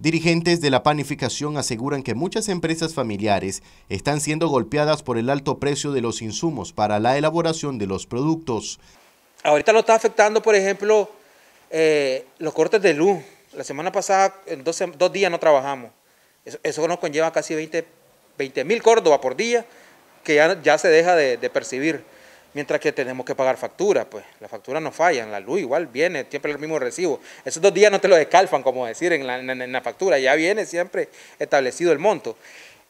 Dirigentes de la panificación aseguran que muchas empresas familiares están siendo golpeadas por el alto precio de los insumos para la elaboración de los productos. Ahorita lo está afectando, por ejemplo, eh, los cortes de luz. La semana pasada, en dos, días no trabajamos. Eso, nos conlleva casi 20 mil córdoba por día que ya, ya se deja de, de percibir mientras que tenemos que pagar factura, pues las facturas no falla, la luz igual viene, siempre el mismo recibo. Esos dos días no te lo descalfan, como decir, en la, factura, ya viene siempre establecido el monto.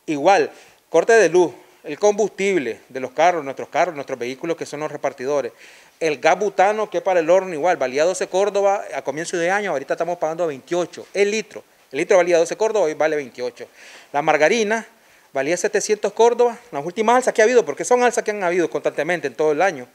Igual, corte de luz, el combustible de los carros, nuestros carros, nuestros vehículos que son los repartidores, el gas butano que para el horno igual, valía 12 Córdoba a comienzo de año, ahorita estamos pagando 28 el litro. El litro valía 12 Córdoba, hoy vale 28. La margarina, valía 700 Córdoba, las últimas alzas que ha habido, porque son alzas que han habido constantemente en todo el año.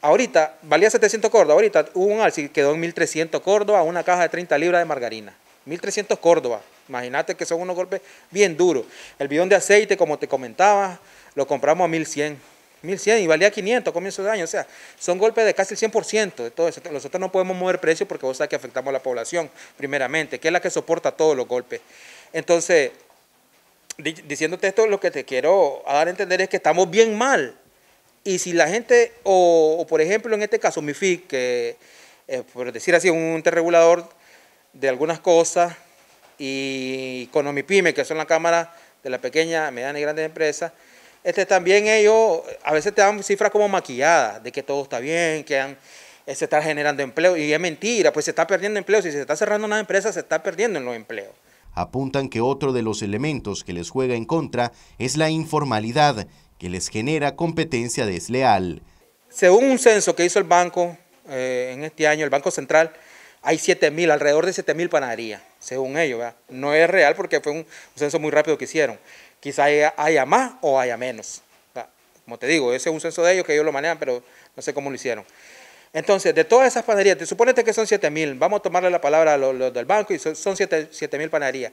Ahorita valía 700 Córdoba, ahorita hubo un alza y quedó en 1300 Córdoba, una caja de 30 libras de margarina. 1300 Córdoba, imagínate que son unos golpes bien duros. El bidón de aceite, como te comentaba, lo compramos a 1100. 1100 y valía 500 a comienzo de año. O sea, son golpes de casi el 100% de todo eso. Nosotros no podemos mover precios porque vos sabés que afectamos a la población, primeramente, que es la que soporta todos los golpes. Entonces, diciéndote esto, lo que te quiero dar a entender es que estamos bien mal. Y si la gente, o, por ejemplo en este caso MIFIC, que por decir así, un terregulador de algunas cosas, y con pyme que son la cámara de las pequeñas, medianas y grandes empresas, este, también ellos a veces te dan cifras como maquilladas, de que todo está bien, que se está generando empleo, y es mentira, pues se está perdiendo empleo, si se está cerrando una empresa, se está perdiendo en los empleos apuntan que otro de los elementos que les juega en contra es la informalidad, que les genera competencia desleal. Según un censo que hizo el banco eh, en este año, el Banco Central, hay 7.000, alrededor de 7.000 panaderías, según ellos. No es real porque fue un, censo muy rápido que hicieron. Quizá haya, más o haya menos. Como te digo, ese es un censo de ellos que ellos lo manejan, pero no sé cómo lo hicieron. Entonces, de todas esas panaderías, suponete que son 7000, vamos a tomarle la palabra a los, del banco y son, 7 7000 panaderías.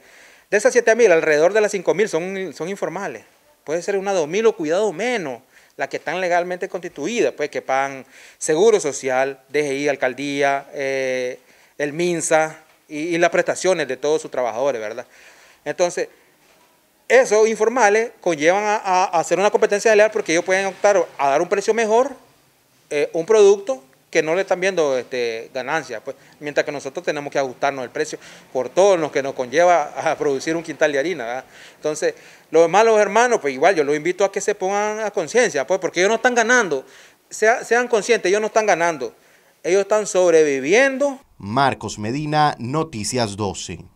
De esas 7000, alrededor de las 5000 son, son informales. Puede ser una 2000 o cuidado menos, las que están legalmente constituidas, pues que pagan seguro social, DGI, alcaldía, eh, el MINSA y, las prestaciones de todos sus trabajadores, ¿verdad? Entonces, esos informales conllevan a, hacer una competencia leal porque ellos pueden optar a dar un precio mejor, eh, un producto que no le están viendo este, ganancias, pues, mientras que nosotros tenemos que ajustarnos el precio por todo lo que nos conlleva a producir un quintal de harina. Entonces, los malos hermanos, pues igual yo los invito a que se pongan a conciencia, pues, porque ellos no están ganando, sean conscientes, ellos no están ganando, ellos están sobreviviendo. Marcos Medina, Noticias 12.